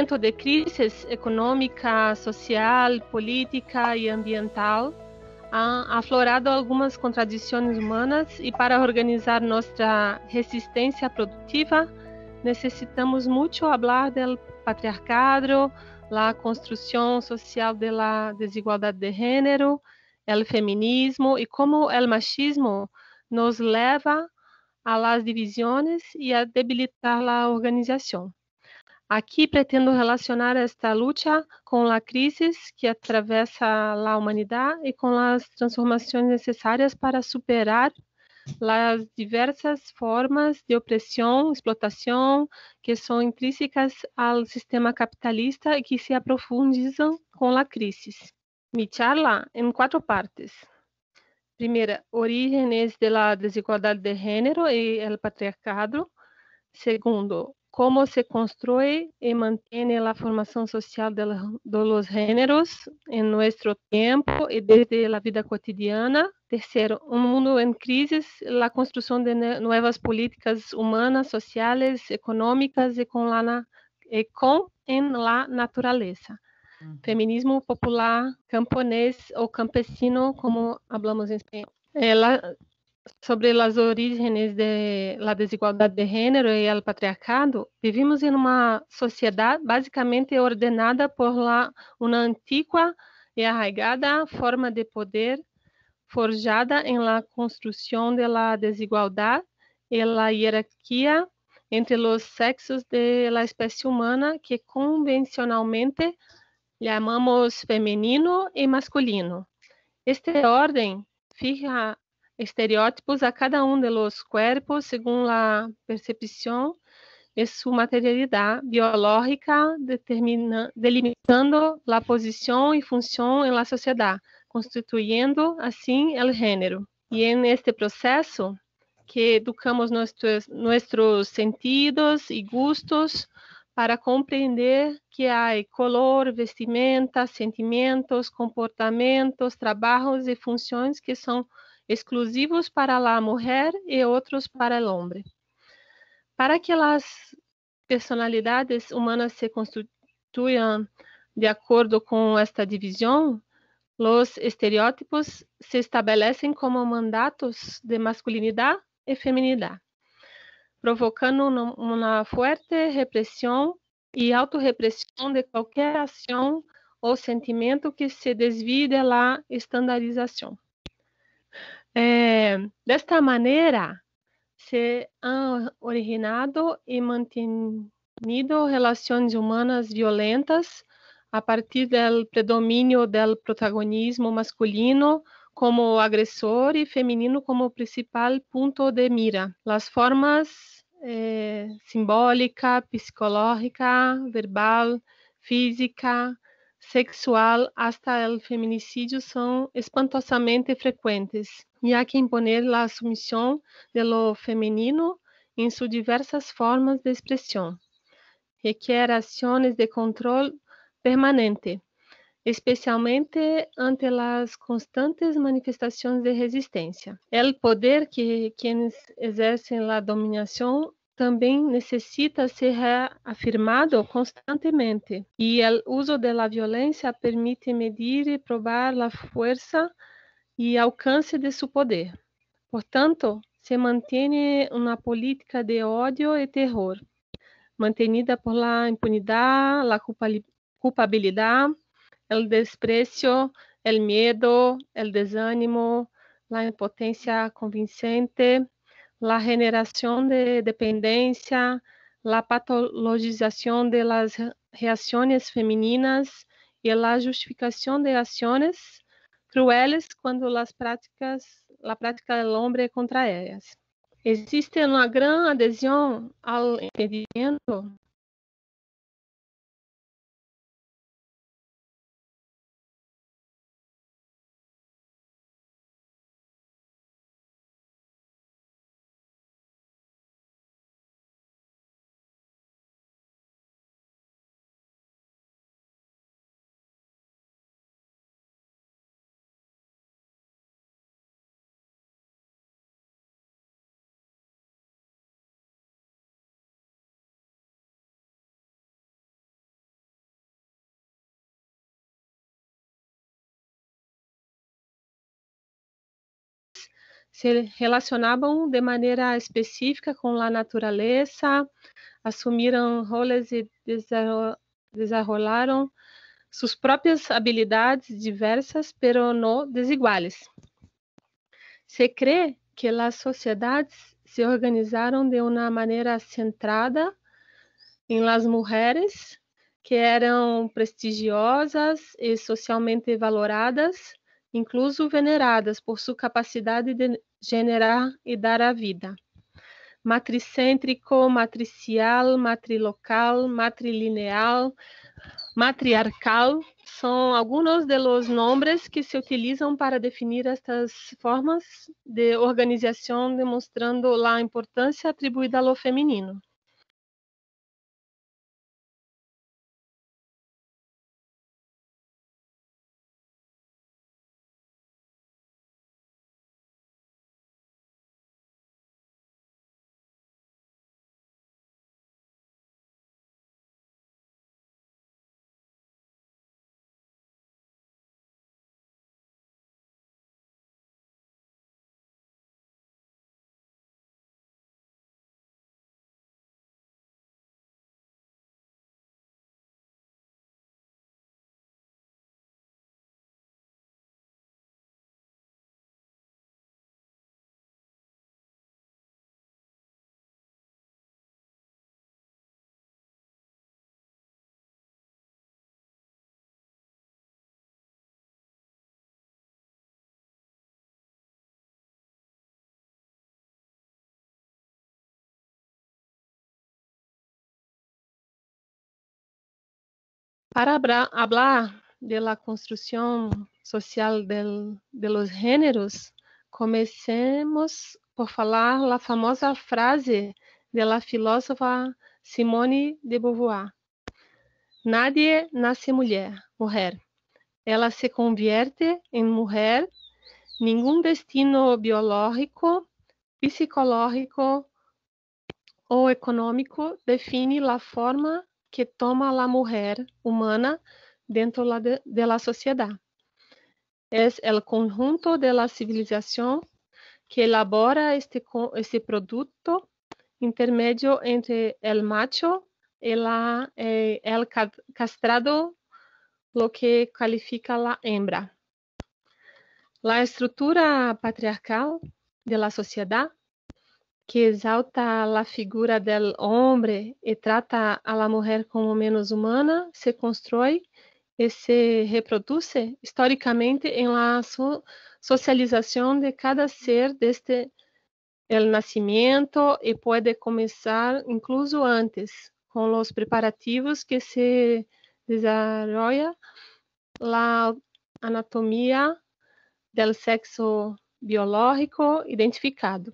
momento de crise econômica, social, política e ambiental, há aflorado algumas contradições humanas e para organizar nossa resistência produtiva, necessitamos muito falar do patriarcado, da construção social de desigualdade de gênero, do feminismo e como o machismo nos leva a las divisões e a debilitar a organização. Aqui pretendo relacionar esta luta com a crise que atravessa a humanidade e com as transformações necessárias para superar as diversas formas de opressão, explotação que são intrínsecas ao sistema capitalista e que se aprofundizam com a crise. Mi charla em quatro partes. Primeira, origens da desigualdade de gênero e o patriarcado. Segundo, como se constrói e mantém a formação social dos la, em nosso géneros e desde a vida cotidiana. Terceiro, um mundo em crise, a construção de novas políticas humanas, sociales, econômicas e com la, y con la Feminismo popular, camponês ou campesino, como falamos em espanhol. Ela sobre as origens de la desigualdade de género e o patriarcado, vivimos em uma sociedade basicamente ordenada por la, uma antiga e arraigada forma de poder forjada em la construção de la desigualdade e la hierarquia entre os sexos de la espécie humana que convencionalmente chamamos feminino e masculino. Este ordem fica estereótipos a cada um de los cuerpos según la percepción de su materialidad biológica, delimitando la posición y función en la sociedad, constituyendo así el género. Y en este proceso que educamos nuestros, nuestros sentidos y gustos para compreender que hay color, vestimenta, sentimientos, comportamentos, trabajos y funciones que son exclusivos para a mulher e outros para o homem. Para que as personalidades humanas se constituam de acordo com esta divisão, os estereótipos se estabelecem como mandatos de masculinidade e feminidade, provocando uma forte repressão e autorrepressão de qualquer ação ou sentimento que se desvie da estandarização. É, desta maneira, se han originado e mantenido relações humanas violentas a partir do predomínio do protagonismo masculino como agressor e feminino como principal ponto de mira. As formas eh, simbólica, psicológica, verbal, física, sexual hasta el feminicidio são espantosamente frequentes, e há que imponer la sumisión de lo femenino em suas diversas formas de expressão. Requer ações de controle permanente, especialmente ante as constantes manifestações de resistência. El poder que quienes exerce la dominação também necessita ser reafirmado constantemente. E o uso da violência permite medir e provar a força e alcance de seu poder. Portanto, se mantém uma política de ódio e terror, mantenida por la impunidade, a culpabilidade, o desprezo, o medo, o desânimo, a impotência convincente, la generación de dependencia, la patologización de las reacciones femininas y la justificación de acciones crueles cuando las prácticas, la práctica del hombre contra ellas. Existe una gran adhesión al entendimiento se relacionavam de maneira específica com a natureza, assumiram roles e desenvolveram suas próprias habilidades diversas, pero não desiguais. Se crê que as sociedades se organizaram de uma maneira centrada em las mulheres, que eram prestigiosas e socialmente valoradas, incluso veneradas por sua capacidade de generar e dar a vida. Matricêntrico, matricial, matrilocal, matrilineal, matriarcal são alguns dos nomes que se utilizam para definir estas formas de organização, demonstrando a importância atribuída ao feminino. Para falar da construção social dos de los géneros, comecemos por falar da famosa frase da filósofa Simone de Beauvoir. Nadie nasce mulher, mulher. Ela se convierte em mulher. Nenhum destino biológico, psicológico ou econômico define a forma que toma la mulher humana dentro de, de sociedade, é Es conjunto da civilização que elabora este, este produto intermedio entre el macho e o eh, castrado, lo que califica la hembra. La estrutura patriarcal de la que exalta a figura del hombre e trata a la mujer como menos humana, se constrói e se reproduz historicamente em la so socialização de cada ser desde o nascimento e pode começar incluso antes, com os preparativos que se desarrolla la anatomia del sexo biológico identificado.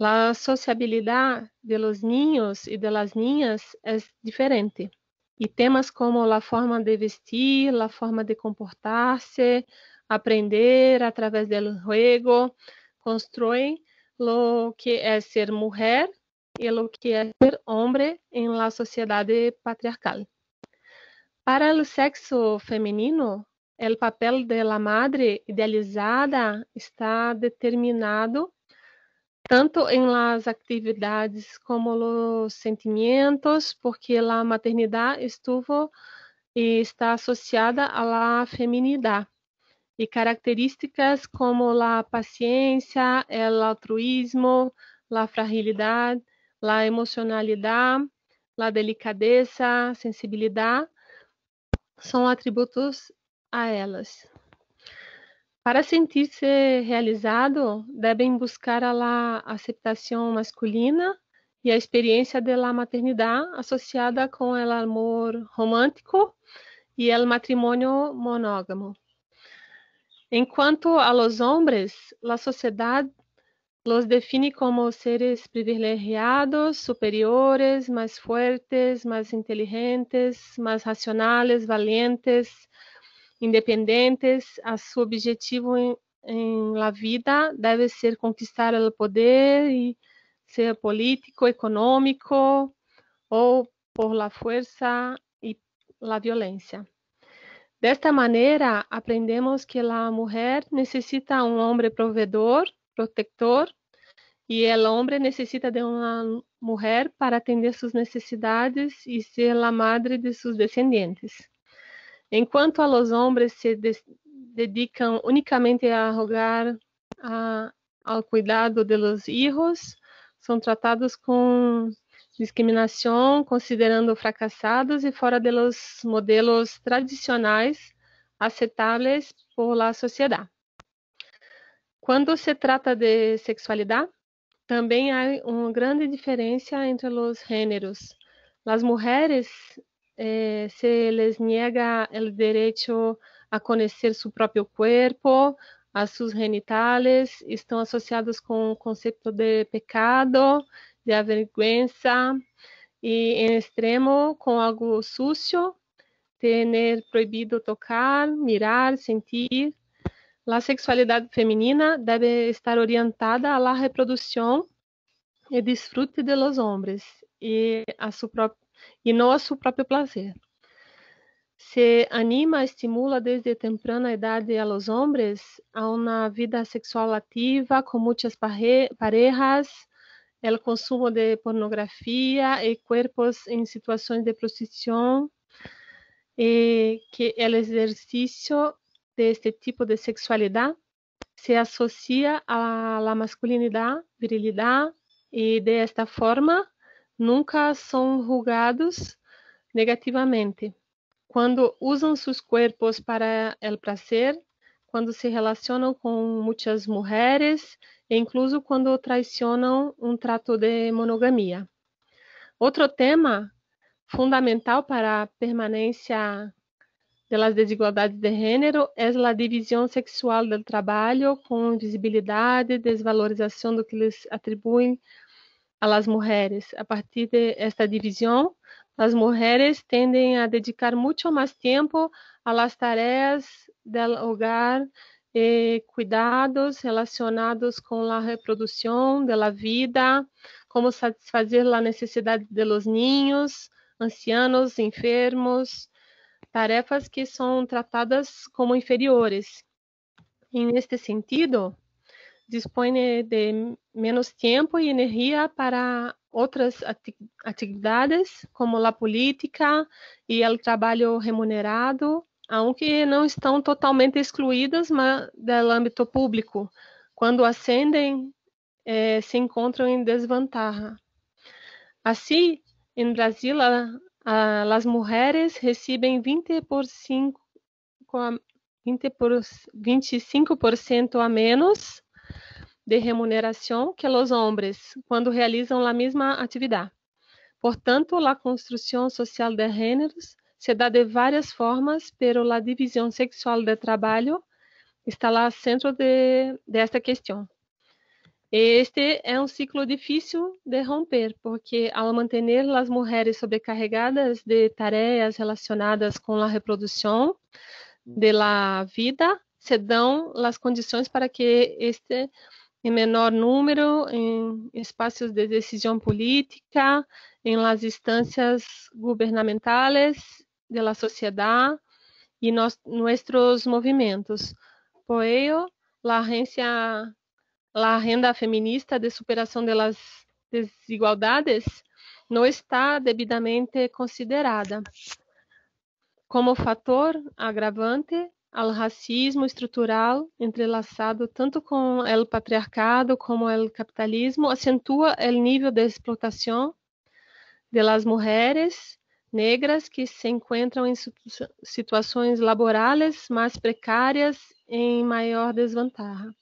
La sociabilidad de los niños y de las niñas es diferente. E temas como a forma de vestir, a forma de comportar-se, aprender través do juego, construyen lo que é ser mulher e lo que é ser homem en la sociedade patriarcal. Para o sexo feminino, o papel de la madre idealizada está determinado tanto em las atividades como los sentimientos, porque la maternidad estuvo e está associada a la feminidad e características como la paciência, el é, altruismo, la fragilidad, la emocionalidad, la delicadeza, sensibilidade são atributos a elas. Para sentir-se realizado, devem buscar a aceitação masculina e a experiência la maternidade associada com o amor romântico e o matrimônio monógamo. Enquanto a los hombres, a sociedade los define como seres privilegiados, superiores, mais fortes, mais inteligentes, mais racionais, valientes, independentes, a seu objetivo em, la vida deve ser conquistar o poder e ser político, econômico ou por la força e la violência. Desta maneira, aprendemos que a mulher necessita um homem provedor, protector, e o homem necessita de uma mulher para atender suas necessidades e ser a madre de seus descendentes enquanto os homens se de dedicam unicamente a rogar a, ao cuidado dos filhos, são tratados com discriminação, considerando fracassados e fora dos modelos tradicionais aceitáveis por la sociedade. Quando se trata de sexualidade, também há uma grande diferença entre os gêneros. As mulheres eh, se les niega el derecho a conhecer seu próprio corpo, a seus genitais, estão associados com o conceito de pecado, de vergüenza e, em extremo, com algo sucio, ter proibido tocar, mirar, sentir. A sexualidade feminina deve estar orientada à reprodução e desfrute de los hombres e a sua própria e nosso próprio prazer. Se anima, estimula desde temprana idade a los hombres a uma vida sexual ativa com muitas parejas, o consumo de pornografia e corpos em situações de prostituição, e que o exercício deste tipo de sexualidade se associa à masculinidade, virilidade, e desta forma nunca são julgados negativamente. Quando usam seus corpos para o prazer, quando se relacionam com muitas mulheres, e incluso quando traicionam um trato de monogamia. Outro tema fundamental para a permanência das desigualdades de gênero é a divisão sexual do trabalho, com visibilidade, desvalorização do que lhes atribuem a las mujeres. A partir de esta división, las mujeres tienden a dedicar mucho más tiempo a las tareas del hogar, eh, cuidados relacionados con la reproducción de la vida, como satisfazer la necessidade de los niños, ancianos, enfermos, tarefas que são tratadas como inferiores. En este sentido, dispõe de menos tempo e energia para outras atividades, como a política e o trabalho remunerado, aunque não estão totalmente excluídas do âmbito público. Quando ascendem, eh, se encontram em desvantagem. Assim, em Brasil, as mulheres recebem 20 por 5, 20 por, 25% a menos de remuneração que os homens quando realizam a mesma atividade. Portanto, a construção social de gêneros se dá de várias formas, pero a divisão sexual de trabalho está lá centro de, de Este é um ciclo difícil de romper, porque ao manter as mulheres sobrecarregadas de tarefas relacionadas com a reprodução da vida, se dão as condições para que este em menor número em espaços de decisão política, em las instâncias governamentais, de la sociedade e nos, nossos movimentos. Por ello, la agencia, agenda feminista de superação de desigualdades não está debidamente considerada. Como fator agravante, ao racismo estrutural entrelaçado tanto com o patriarcado como o capitalismo acentua o nível de explotação das mulheres negras que se encontram em situações laborais mais precárias em maior desvantagem.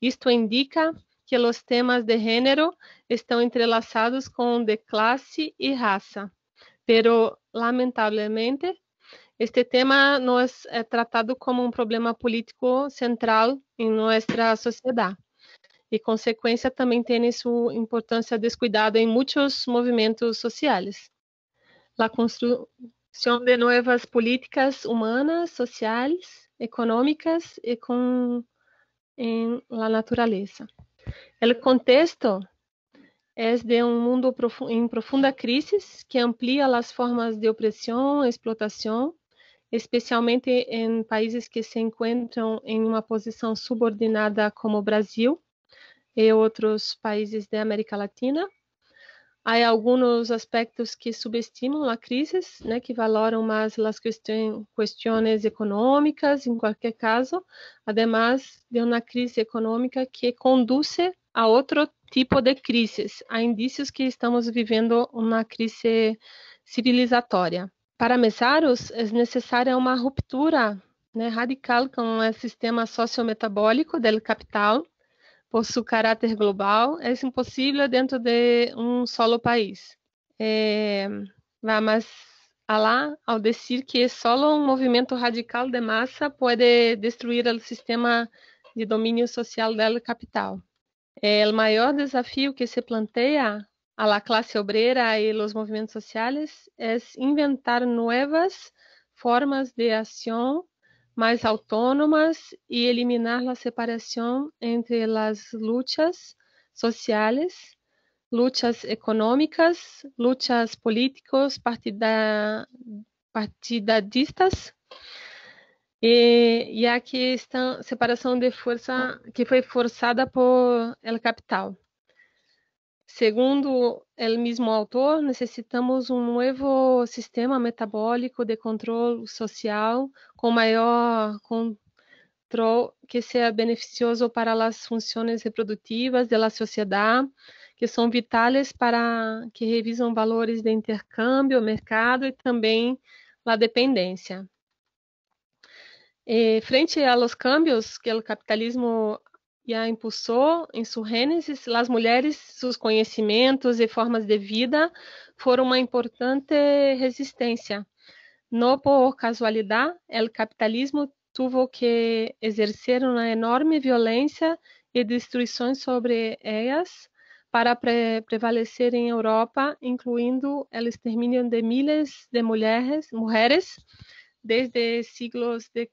Isto indica que os temas de gênero estão entrelaçados com de classe e raça, pero lamentavelmente este tema nos é tratado como um problema político central em nossa sociedade e consequência também tem sua importância descuidada em muitos movimentos sociais. A construção de novas políticas humanas, sociais, econômicas e com em la natureza. O contexto é de um mundo em profunda crise que amplia as formas de opressão, explotação especialmente em países que se encontram em uma posição subordinada como o Brasil e outros países da América Latina. Há alguns aspectos que subestimam a crise, né, que valoram mais as questões econômicas, em qualquer caso, además de uma crise econômica que conduz a outro tipo de crises. Há indícios que estamos vivendo uma crise civilizatória. Para Messaros, é necessária uma ruptura né, radical com o sistema sociometabólico do capital, por seu caráter global, é impossível dentro de um solo país. É, mas lá, ao dizer que só um movimento radical de massa pode destruir o sistema de domínio social do capital. É, o maior desafio que se planteia a la clase obrera e los movimentos sociales é inventar novas formas de ação mais autônomas e eliminar a separação entre as lutas sociais, lutas econômicas, lutas políticos partida, partidadistas, e, eh, e aqui está separação de força que foi forçada por el capital. Segundo o mesmo autor, necessitamos um novo sistema metabólico de controle social com maior controle que seja beneficioso para as funções reprodutivas da sociedade, que são vitais para que revisam valores de intercâmbio, mercado e também a dependência. E eh, frente aos cambios que o capitalismo e a impulsou em su génesis las mujeres, sus conocimientos formas de vida foram uma importante resistência. Não por casualidade, o capitalismo teve que exercer uma enorme violência e destruições sobre elas para pre prevalecer em Europa, incluindo el exterminio de milhares de mulheres, mulheres desde séculos de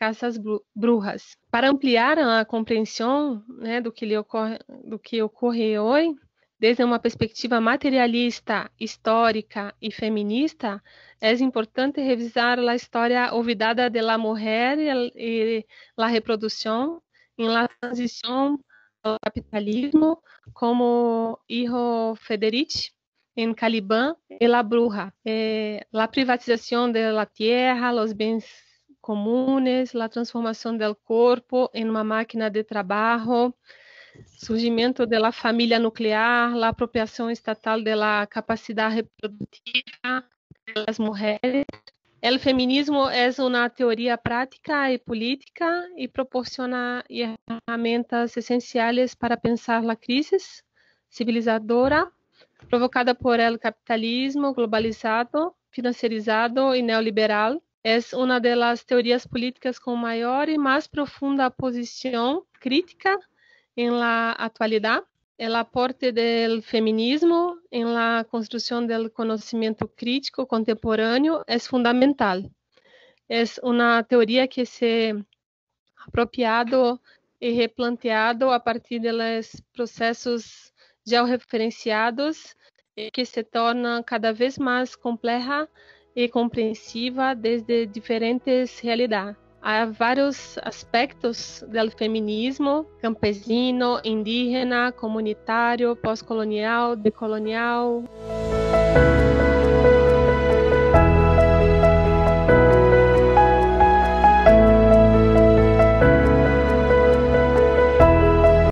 caças Brujas. Para ampliar a compreensão né, do, que lhe ocorre, do que ocorre hoje, desde uma perspectiva materialista, histórica e feminista, é importante revisar a história olvidada de la mulher e la reprodução em la transição ao capitalismo, como Hijo Federici, em Caliban e La Bruja, eh, la privatização de la tierra, los bens comunes, a transformação do corpo em uma máquina de trabalho, surgimento da família nuclear, a apropriação estatal da capacidade reprodutiva das mulheres. O feminismo é uma teoria prática e política e proporciona ferramentas essenciais para pensar a crise civilizadora provocada por el capitalismo globalizado, financiarizado e neoliberal, é uma das teorias políticas com maior e mais profunda posição crítica em la atualidade. El aporte del feminismo en la construcción del conocimiento crítico contemporáneo es é fundamental. Es é una teoría que se ha apropiado y replanteado a partir de los procesos georreferenciados que se torna cada vez más compleja e compreensiva desde diferentes realidades. Há vários aspectos do feminismo campesino, indígena, comunitário, pós-colonial, decolonial.